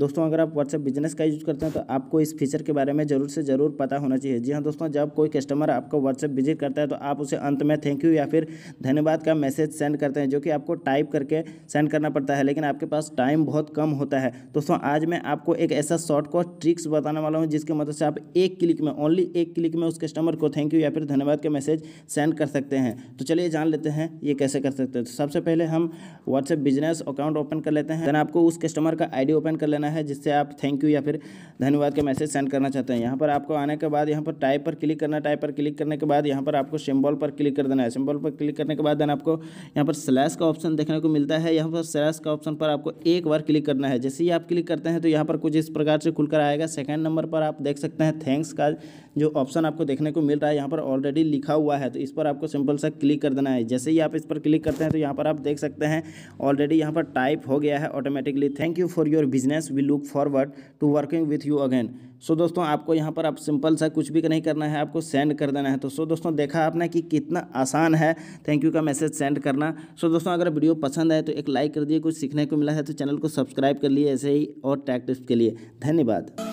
दोस्तों अगर आप व्हाट्सएप बिजनेस का यूज़ करते हैं तो आपको इस फीचर के बारे में ज़रूर से ज़रूर पता होना चाहिए जी हाँ दोस्तों जब कोई कस्टमर आपको व्हाट्सएप विजिट करता है तो आप उसे अंत में थैंक यू या फिर धन्यवाद का मैसेज सेंड करते हैं जो कि आपको टाइप करके सेंड करना पड़ता है लेकिन आपके पास टाइम बहुत कम होता है दोस्तों आज मैं आपको एक ऐसा शॉर्टकट ट्रिक्स बताने वाला हूँ जिसके मदद से आप एक क्लिक में ओनली एक क्लिक में उस कस्टमर को थैंक यू या फिर धन्यवाद का मैसेज सेंड कर सकते हैं तो चलिए जान लेते हैं ये कैसे कर सकते हैं तो सबसे पहले हम व्हाट्सएप बिजनेस अकाउंट ओपन कर लेते हैं देन आपको उस कस्टमर का आईडी ओपन कर लेना करना है जिससे आप थैंक यू या फिर धन्यवाद का मैसेज सेंड करना चाहते हैं यहाँ पर आपको आने के बाद यहाँ पर टाइप पर क्लिक करना टाइप पर क्लिक करने के बाद यहाँ पर आपको सिम्बॉल पर क्लिक कर देना है सिम्बॉल पर क्लिक करने के बाद देन आपको यहाँ पर स्लैश का ऑप्शन देखने को मिलता है यहाँ पर स्लैश का ऑप्शन पर आपको एक बार क्लिक करना है जैसे ही आप क्लिक करते हैं तो यहाँ पर कुछ इस प्रकार से खुलकर आएगा सेकेंड नंबर पर आप देख सकते हैं थैंक्स का जो ऑप्शन आपको देखने को मिल रहा है यहाँ पर ऑलरेडी लिखा हुआ है तो इस पर आपको सिंपल सा क्लिक कर देना है जैसे ही आप इस पर क्लिक करते हैं तो यहाँ पर आप देख सकते हैं ऑलरेडी यहाँ पर टाइप हो गया है automatically thank you for your business we look forward to working with you again so दोस्तों आपको यहाँ पर आप सिंपल सा कुछ भी नहीं करना है आपको सेंड कर देना है तो सो दोस्तों देखा आपने कि कितना आसान है थैंक यू का मैसेज सेंड करना सो दोस्तों अगर वीडियो पसंद आए तो एक लाइक कर दिए कुछ सीखने को मिला है तो चैनल को सब्सक्राइब कर लिए ऐसे ही और टैक्टिस टिप्स के लिए धन्यवाद